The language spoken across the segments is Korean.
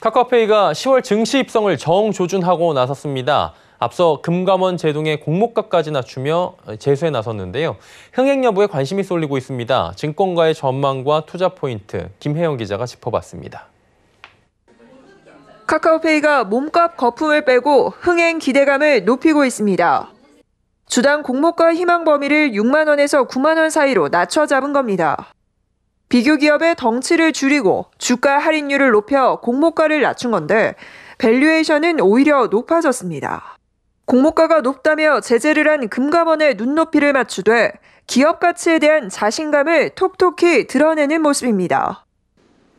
카카오페이가 10월 증시 입성을 정조준하고 나섰습니다. 앞서 금감원 제동의 공모가까지 낮추며 재수에 나섰는데요. 흥행 여부에 관심이 쏠리고 있습니다. 증권가의 전망과 투자 포인트 김혜영 기자가 짚어봤습니다. 카카오페이가 몸값 거품을 빼고 흥행 기대감을 높이고 있습니다. 주당 공모가 희망 범위를 6만 원에서 9만 원 사이로 낮춰 잡은 겁니다. 비교 기업의 덩치를 줄이고 주가 할인율을 높여 공모가를 낮춘 건데 밸류에이션은 오히려 높아졌습니다. 공모가가 높다며 제재를 한 금감원의 눈높이를 맞추되 기업 가치에 대한 자신감을 톡톡히 드러내는 모습입니다.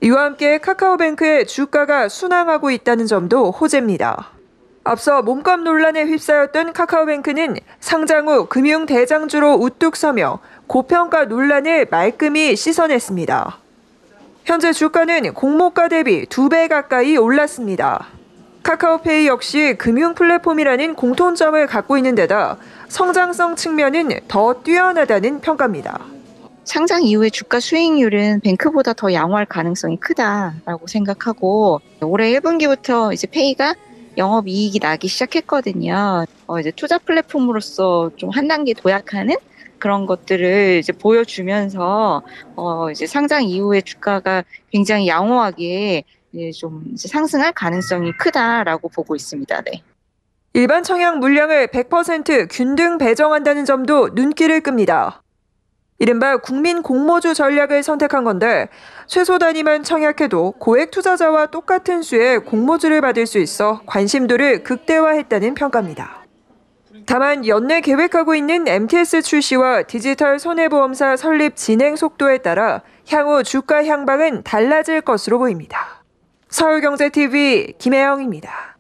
이와 함께 카카오뱅크의 주가가 순항하고 있다는 점도 호재입니다. 앞서 몸값 논란에 휩싸였던 카카오뱅크는 상장 후 금융 대장주로 우뚝 서며 고평가 논란을 말끔히 씻어냈습니다. 현재 주가는 공모가 대비 2배 가까이 올랐습니다. 카카오페이 역시 금융 플랫폼이라는 공통점을 갖고 있는 데다 성장성 측면은 더 뛰어나다는 평가입니다. 상장 이후의 주가 수익률은 뱅크보다 더 양호할 가능성이 크다라고 생각하고 올해 1분기부터 이제 페이가 영업이익이 나기 시작했거든요. 어, 이제 투자 플랫폼으로서 좀 한 단계 도약하는 그런 것들을 이제 보여주면서 어, 이제 상장 이후에 주가가 굉장히 양호하게 이제 예, 좀 이제 상승할 가능성이 크다라고 보고 있습니다. 네. 일반 청약 물량을 100% 균등 배정한다는 점도 눈길을 끕니다. 이른바 국민 공모주 전략을 선택한 건데 최소 단위만 청약해도 고액 투자자와 똑같은 수의 공모주를 받을 수 있어 관심도를 극대화했다는 평가입니다. 다만 연내 계획하고 있는 MTS 출시와 디지털 손해보험사 설립 진행 속도에 따라 향후 주가 향방은 달라질 것으로 보입니다. 서울경제TV 김혜영입니다.